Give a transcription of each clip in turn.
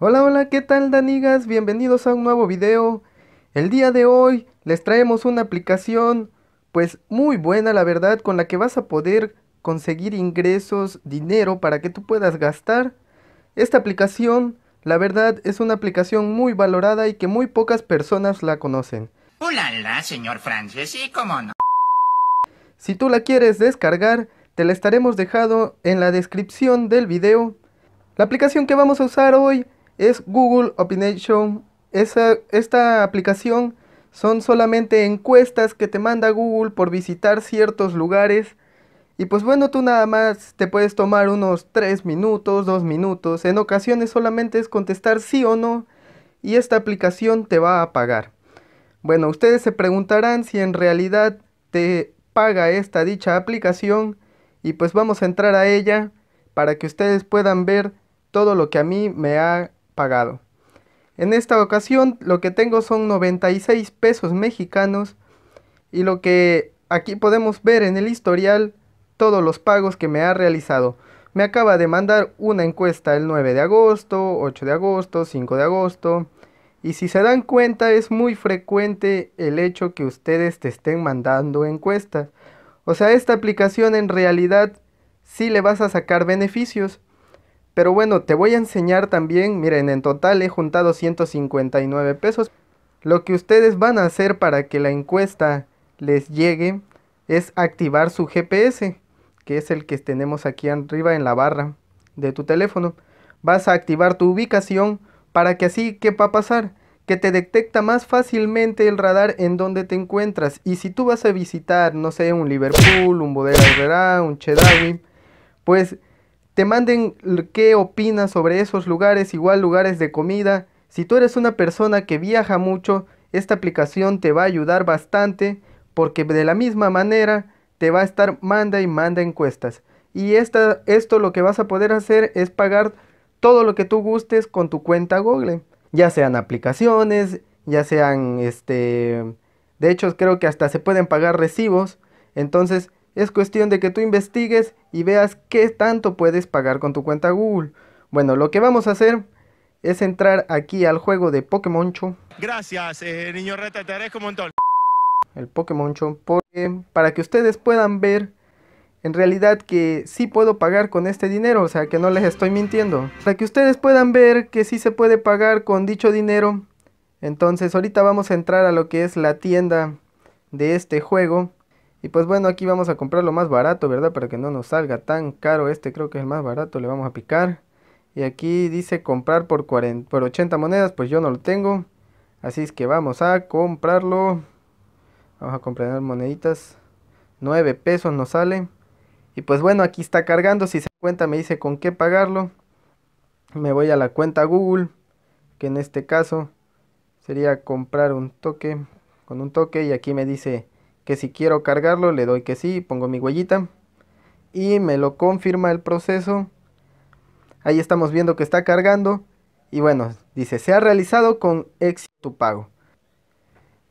Hola, hola, ¿qué tal Danigas? Bienvenidos a un nuevo video. El día de hoy les traemos una aplicación pues muy buena la verdad con la que vas a poder conseguir ingresos, dinero para que tú puedas gastar. Esta aplicación la verdad es una aplicación muy valorada y que muy pocas personas la conocen. Hola, la señor Francis, ¿y cómo no? Si tú la quieres descargar, te la estaremos dejado en la descripción del video. La aplicación que vamos a usar hoy es Google Opination. esta aplicación son solamente encuestas que te manda Google por visitar ciertos lugares. Y pues bueno, tú nada más te puedes tomar unos 3 minutos, 2 minutos. En ocasiones solamente es contestar sí o no y esta aplicación te va a pagar. Bueno, ustedes se preguntarán si en realidad te paga esta dicha aplicación y pues vamos a entrar a ella para que ustedes puedan ver todo lo que a mí me ha pagado. En esta ocasión lo que tengo son 96 pesos mexicanos y lo que aquí podemos ver en el historial todos los pagos que me ha realizado. Me acaba de mandar una encuesta el 9 de agosto, 8 de agosto, 5 de agosto. Y si se dan cuenta es muy frecuente el hecho que ustedes te estén mandando encuestas. O sea, esta aplicación en realidad sí le vas a sacar beneficios. Pero bueno, te voy a enseñar también, miren, en total he juntado 159 pesos. Lo que ustedes van a hacer para que la encuesta les llegue es activar su GPS, que es el que tenemos aquí arriba en la barra de tu teléfono. Vas a activar tu ubicación para que así, ¿qué va a pasar? Que te detecta más fácilmente el radar en donde te encuentras. Y si tú vas a visitar, no sé, un Liverpool, un Bodega Herrera, un Chedawi, pues te manden qué opinas sobre esos lugares, igual lugares de comida. Si tú eres una persona que viaja mucho, esta aplicación te va a ayudar bastante porque de la misma manera te va a estar manda y manda encuestas. Y esto lo que vas a poder hacer es pagar todo lo que tú gustes con tu cuenta Google. Ya sean aplicaciones, ya sean este... De hecho creo que hasta se pueden pagar recibos. Entonces es cuestión de que tú investigues y veas qué tanto puedes pagar con tu cuenta Google. Bueno, lo que vamos a hacer es entrar aquí al juego de Pokémoncho. Gracias, eh, niño reta, te agradezco un montón. El Pokémoncho, porque para que ustedes puedan ver en realidad que sí puedo pagar con este dinero, o sea que no les estoy mintiendo. Para que ustedes puedan ver que sí se puede pagar con dicho dinero, entonces ahorita vamos a entrar a lo que es la tienda de este juego. Y pues bueno, aquí vamos a comprar lo más barato, ¿verdad? Para que no nos salga tan caro. Este creo que es el más barato, le vamos a picar. Y aquí dice comprar por, 40, por 80 monedas, pues yo no lo tengo. Así es que vamos a comprarlo. Vamos a comprar moneditas. 9 pesos nos sale. Y pues bueno, aquí está cargando. Si se cuenta me dice con qué pagarlo. Me voy a la cuenta Google. Que en este caso sería comprar un toque. Con un toque. Y aquí me dice que si quiero cargarlo le doy que sí, pongo mi huellita y me lo confirma el proceso. Ahí estamos viendo que está cargando y bueno, dice se ha realizado con éxito pago.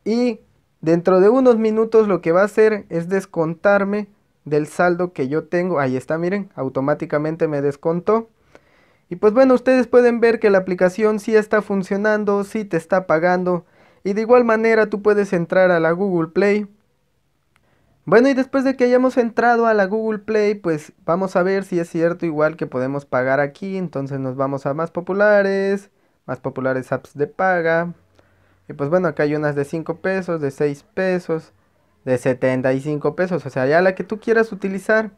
Y dentro de unos minutos lo que va a hacer es descontarme del saldo que yo tengo. Ahí está, miren, automáticamente me descontó. Y pues bueno, ustedes pueden ver que la aplicación sí está funcionando, sí te está pagando. Y de igual manera tú puedes entrar a la Google Play bueno, y después de que hayamos entrado a la Google Play, pues vamos a ver si es cierto igual que podemos pagar aquí. Entonces nos vamos a más populares, más populares apps de paga. Y pues bueno, acá hay unas de 5 pesos, de 6 pesos, de 75 pesos. O sea, ya la que tú quieras utilizar.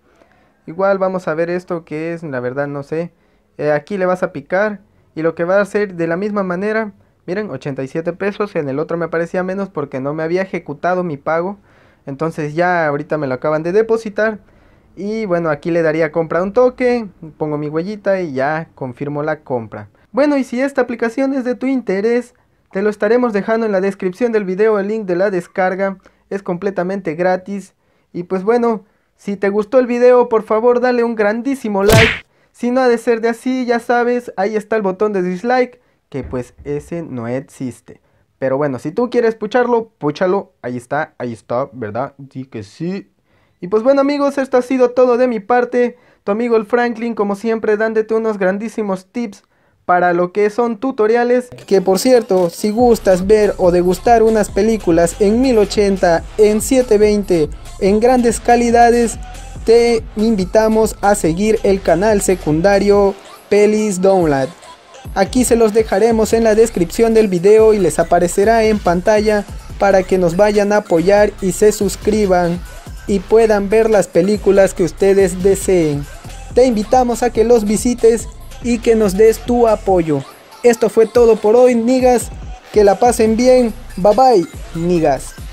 Igual vamos a ver esto que es, la verdad no sé. Eh, aquí le vas a picar y lo que va a hacer de la misma manera, miren, 87 pesos. En el otro me parecía menos porque no me había ejecutado mi pago. Entonces ya ahorita me lo acaban de depositar. Y bueno, aquí le daría compra un toque, pongo mi huellita y ya confirmo la compra. Bueno, y si esta aplicación es de tu interés, te lo estaremos dejando en la descripción del video el link de la descarga. Es completamente gratis. Y pues bueno, si te gustó el video, por favor dale un grandísimo like. Si no ha de ser de así, ya sabes, ahí está el botón de dislike, que pues ese no existe. Pero bueno, si tú quieres pucharlo, púchalo. Ahí está, ahí está, ¿verdad? Sí que sí. Y pues bueno amigos, esto ha sido todo de mi parte. Tu amigo el Franklin, como siempre, dándote unos grandísimos tips para lo que son tutoriales. Que por cierto, si gustas ver o degustar unas películas en 1080, en 720, en grandes calidades, te invitamos a seguir el canal secundario Pelis Download. Aquí se los dejaremos en la descripción del video y les aparecerá en pantalla para que nos vayan a apoyar y se suscriban y puedan ver las películas que ustedes deseen. Te invitamos a que los visites y que nos des tu apoyo. Esto fue todo por hoy, migas. Que la pasen bien. Bye bye, nigas.